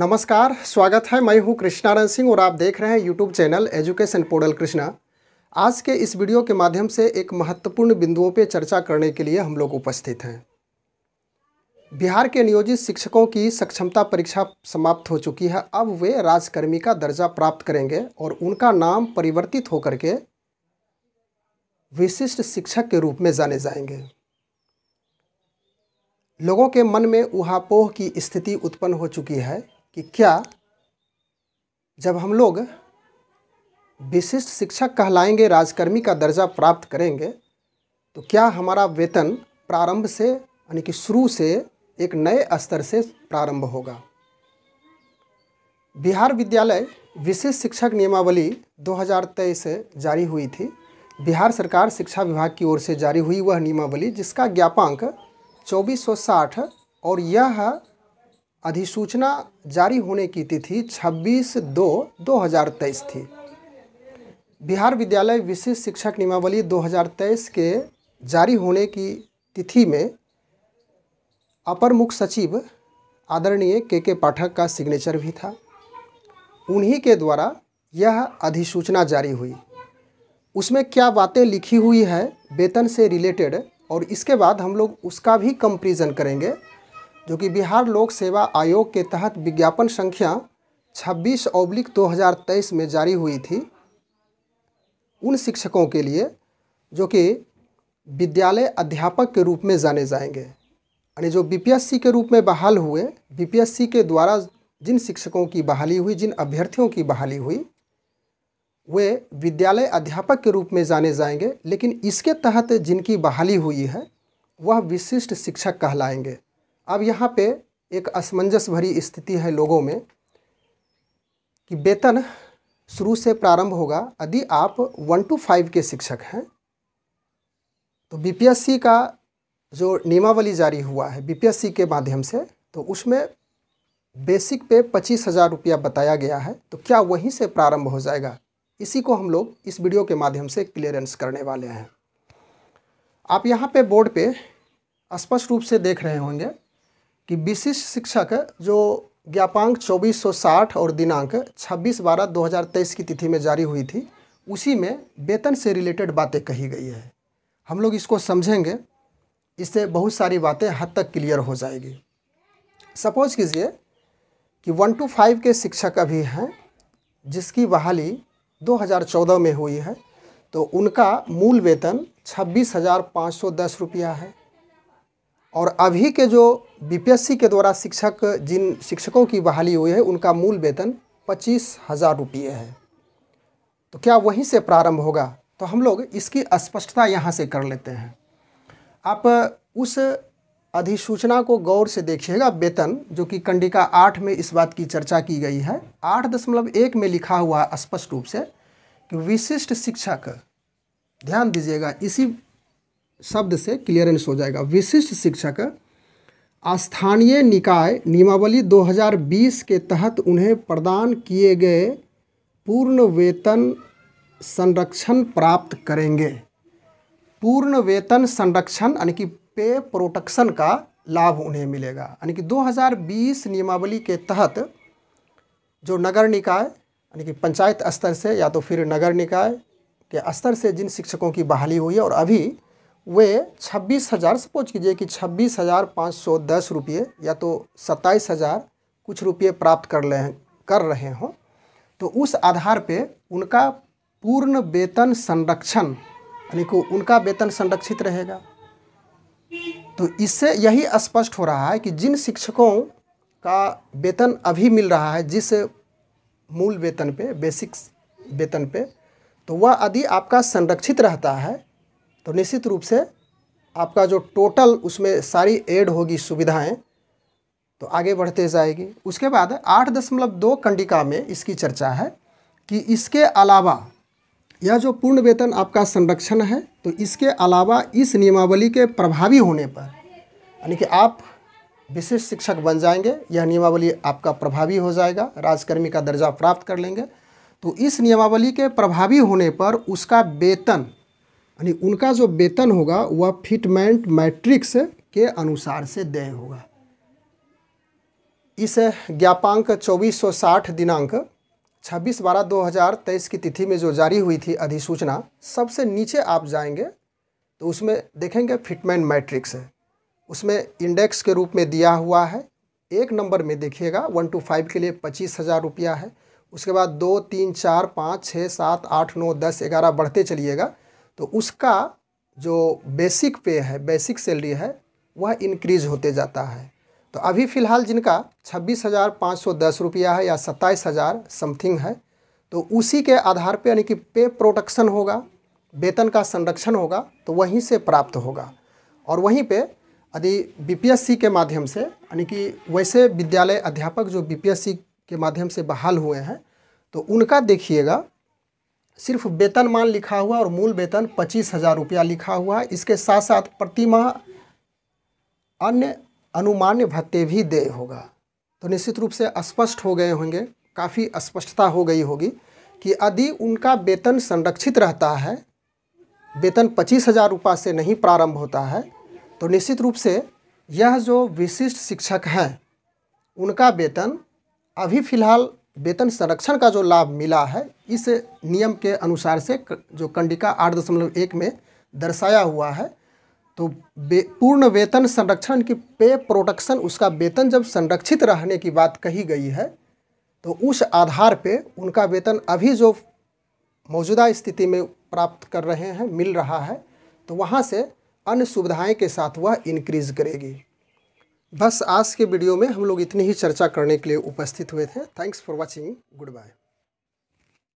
नमस्कार स्वागत है मैं हूँ कृष्णारायण सिंह और आप देख रहे हैं YouTube channel education portal Krishna आज के इस वीडियो के माध्यम से एक महत्वपूर्ण बिंदुओं पर चर्चा करने के लिए हम लोग उपस्थित हैं बिहार के नियोजित शिक्षकों की सक्षमता परीक्षा समाप्त हो चुकी है अब वे राजकर्मी का दर्जा प्राप्त करेंगे और उनका नाम परिवर्तित होकर के विशिष्ट शिक्षक के रूप में जाने जाएंगे लोगों के मन में उहापोह की स्थिति उत्पन्न हो चुकी है कि क्या जब हम लोग विशिष्ट शिक्षक कहलाएंगे राजकर्मी का दर्जा प्राप्त करेंगे तो क्या हमारा वेतन प्रारंभ से यानी कि शुरू से एक नए स्तर से प्रारंभ होगा बिहार विद्यालय विशिष्ट शिक्षक नियमावली 2023 जारी हुई थी बिहार सरकार शिक्षा विभाग की ओर से जारी हुई वह नियमावली जिसका ज्ञापांक 2460 और यह अधिसूचना जारी होने की तिथि 26 दो 2023 थी बिहार विद्यालय विशेष शिक्षक नियमावली 2023 के जारी होने की तिथि में अपर मुख्य सचिव आदरणीय के के पाठक का सिग्नेचर भी था उन्हीं के द्वारा यह अधिसूचना जारी हुई उसमें क्या बातें लिखी हुई है वेतन से रिलेटेड और इसके बाद हम लोग उसका भी कंपेरिजन करेंगे जो कि बिहार लोक सेवा आयोग के तहत विज्ञापन संख्या छब्बीस ओब्लिक 2023 में जारी हुई थी उन शिक्षकों के लिए जो कि विद्यालय अध्यापक के रूप में जाने जाएंगे यानी जो बीपीएससी के रूप में बहाल हुए बीपीएससी के द्वारा जिन शिक्षकों की बहाली हुई जिन अभ्यर्थियों की बहाली हुई वे विद्यालय अध्यापक के रूप में जाने जाएंगे लेकिन इसके तहत जिनकी बहाली हुई है वह विशिष्ट शिक्षक कहलाएंगे अब यहाँ पे एक असमंजस भरी स्थिति है लोगों में कि वेतन शुरू से प्रारंभ होगा यदि आप वन टू फाइव के शिक्षक हैं तो बीपीएससी का जो नियमावली जारी हुआ है बीपीएससी के माध्यम से तो उसमें बेसिक पे पच्चीस हज़ार रुपया बताया गया है तो क्या वहीं से प्रारंभ हो जाएगा इसी को हम लोग इस वीडियो के माध्यम से क्लियरेंस करने वाले हैं आप यहाँ पे बोर्ड पे स्पष्ट रूप से देख रहे होंगे कि विशिष्ट शिक्षक जो ज्ञापांक 2460 और दिनांक 26 बारह 2023 की तिथि में जारी हुई थी उसी में वेतन से रिलेटेड बातें कही गई है हम लोग इसको समझेंगे इससे बहुत सारी बातें हद तक क्लियर हो जाएगी सपोज़ कीजिए कि वन टू फाइव के शिक्षक अभी हैं जिसकी बहाली 2014 में हुई है तो उनका मूल वेतन छब्बीस हज़ार पाँच सौ दस रुपया है और अभी के जो बीपीएससी के द्वारा शिक्षक जिन शिक्षकों की बहाली हुई है उनका मूल वेतन पच्चीस हज़ार रुपये है तो क्या वहीं से प्रारंभ होगा तो हम लोग इसकी स्पष्टता यहाँ से कर लेते हैं आप उस अधिसूचना को गौर से देखिएगा वेतन जो कि कंडिका आठ में इस बात की चर्चा की गई है आठ दशमलव एक में लिखा हुआ स्पष्ट रूप से कि विशिष्ट शिक्षक ध्यान दीजिएगा इसी शब्द से क्लियरेंस हो जाएगा विशिष्ट शिक्षक स्थानीय निकाय नियमावली 2020 के तहत उन्हें प्रदान किए गए पूर्ण वेतन संरक्षण प्राप्त करेंगे पूर्ण वेतन संरक्षण यानी कि पे प्रोटेक्शन का लाभ उन्हें मिलेगा यानी कि 2020 नियमावली के तहत जो नगर निकाय यानी कि पंचायत स्तर से या तो फिर नगर निकाय के स्तर से जिन शिक्षकों की बहाली हुई है और अभी वे छब्बीस हज़ार सपोज कीजिए कि छब्बीस हज़ार पाँच सौ दस रुपये या तो सत्ताईस हज़ार कुछ रुपये प्राप्त कर ले कर रहे हों तो उस आधार पे उनका पूर्ण वेतन संरक्षण यानी को उनका वेतन संरक्षित रहेगा तो इससे यही स्पष्ट हो रहा है कि जिन शिक्षकों का वेतन अभी मिल रहा है जिस मूल वेतन पे बेसिक वेतन पे तो वह यदि आपका संरक्षित रहता है तो निश्चित रूप से आपका जो टोटल उसमें सारी ऐड होगी सुविधाएं तो आगे बढ़ते जाएगी उसके बाद आठ दशमलव दो कंडिका में इसकी चर्चा है कि इसके अलावा यह जो पूर्ण वेतन आपका संरक्षण है तो इसके अलावा इस नियमावली के प्रभावी होने पर यानी कि आप विशेष शिक्षक बन जाएंगे यह नियमावली आपका प्रभावी हो जाएगा राजकर्मी का दर्जा प्राप्त कर लेंगे तो इस नियमावली के प्रभावी होने पर उसका वेतन यानी उनका जो वेतन होगा वह फिटमेंट मैट्रिक्स के अनुसार से देय होगा इस ज्ञापांक 2460 दिनांक 26 बारह 2023 की तिथि में जो जारी हुई थी अधिसूचना सबसे नीचे आप जाएंगे तो उसमें देखेंगे फिटमेंट मैट्रिक्स है उसमें इंडेक्स के रूप में दिया हुआ है एक नंबर में देखिएगा वन टू फाइव के लिए पच्चीस हज़ार रुपया है उसके बाद दो तीन चार पाँच छः सात आठ नौ दस ग्यारह बढ़ते चलिएगा तो उसका जो बेसिक पे है बेसिक सैलरी है वह इंक्रीज होते जाता है तो अभी फ़िलहाल जिनका छब्बीस हज़ार पाँच सौ दस रुपया है या सत्ताईस हज़ार समथिंग है तो उसी के आधार पे यानी कि पे प्रोटेक्शन होगा वेतन का संरक्षण होगा तो वहीं से प्राप्त होगा और वहीं पे यदि बीपीएससी के माध्यम से यानी कि वैसे विद्यालय अध्यापक जो बीपीएससी के माध्यम से बहाल हुए हैं तो उनका देखिएगा सिर्फ वेतनमान लिखा हुआ और मूल वेतन पच्चीस हज़ार रुपया लिखा हुआ है इसके साथ साथ प्रतिमाह अन्य अनुमान्य भत्ते भी दे होगा तो निश्चित रूप से स्पष्ट हो गए होंगे काफ़ी स्पष्टता हो गई होगी कि यदि उनका वेतन संरक्षित रहता है वेतन पच्चीस हज़ार रुपये से नहीं प्रारंभ होता है तो निश्चित रूप से यह जो विशिष्ट शिक्षक हैं उनका वेतन अभी फ़िलहाल वेतन संरक्षण का जो लाभ मिला है इस नियम के अनुसार से जो कंडिका आठ दशमलव एक में दर्शाया हुआ है तो वे, पूर्ण वेतन संरक्षण की पे प्रोटेक्शन उसका वेतन जब संरक्षित रहने की बात कही गई है तो उस आधार पे उनका वेतन अभी जो मौजूदा स्थिति में प्राप्त कर रहे हैं मिल रहा है तो वहाँ से अन्य सुविधाएँ के साथ वह इंक्रीज़ करेगी बस आज के वीडियो में हम लोग इतनी ही चर्चा करने के लिए उपस्थित हुए थे thanks for watching good bye